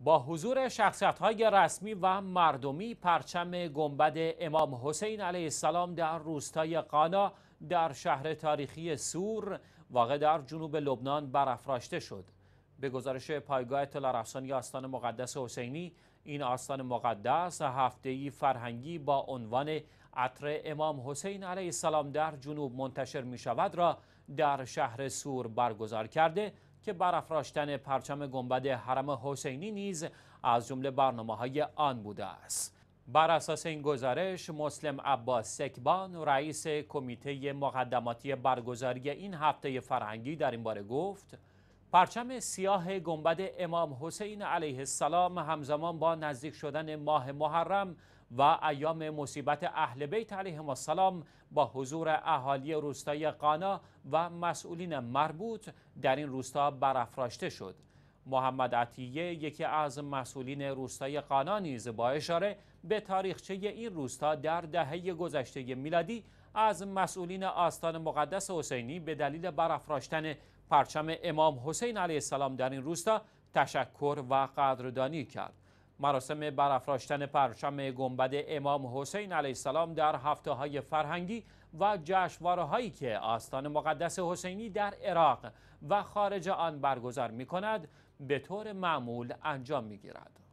با حضور شخصیت های رسمی و مردمی پرچم گنبد امام حسین علیه السلام در روستای قانا در شهر تاریخی سور واقع در جنوب لبنان برافراشته شد به گزارش پایگاه اطلاع آستان مقدس حسینی این آستان مقدس هفتهی فرهنگی با عنوان عطر امام حسین علیه السلام در جنوب منتشر می شود را در شهر سور برگزار کرده که برافراشتن پرچم گنبد حرم حسینی نیز از جمله برنامه های آن بوده است. بر اساس این گزارش مسلم عباس سکبان رئیس کمیته مقدماتی برگزاری این هفته فرهنگی در این باره گفت پرچم سیاه گنبد امام حسین علیه السلام همزمان با نزدیک شدن ماه محرم و ایام مصیبت اهل بیت علیهم السلام با حضور اهالی روستای قانا و مسئولین مربوط در این روستا برافراشته شد. محمد عطیه یکی از مسئولین روستای قانا نیز با اشاره به تاریخچه این روستا در دهه گذشته میلادی از مسئولین آستان مقدس حسینی به دلیل برافراشتن پرچم امام حسین علیه السلام در این روستا تشکر و قدردانی کرد مراسم برافراشتن پرچم گنبد امام حسین علیه السلام در هفته های فرهنگی و جشنواره هایی که آستان مقدس حسینی در عراق و خارج آن برگزار می کند به طور معمول انجام می گیرد.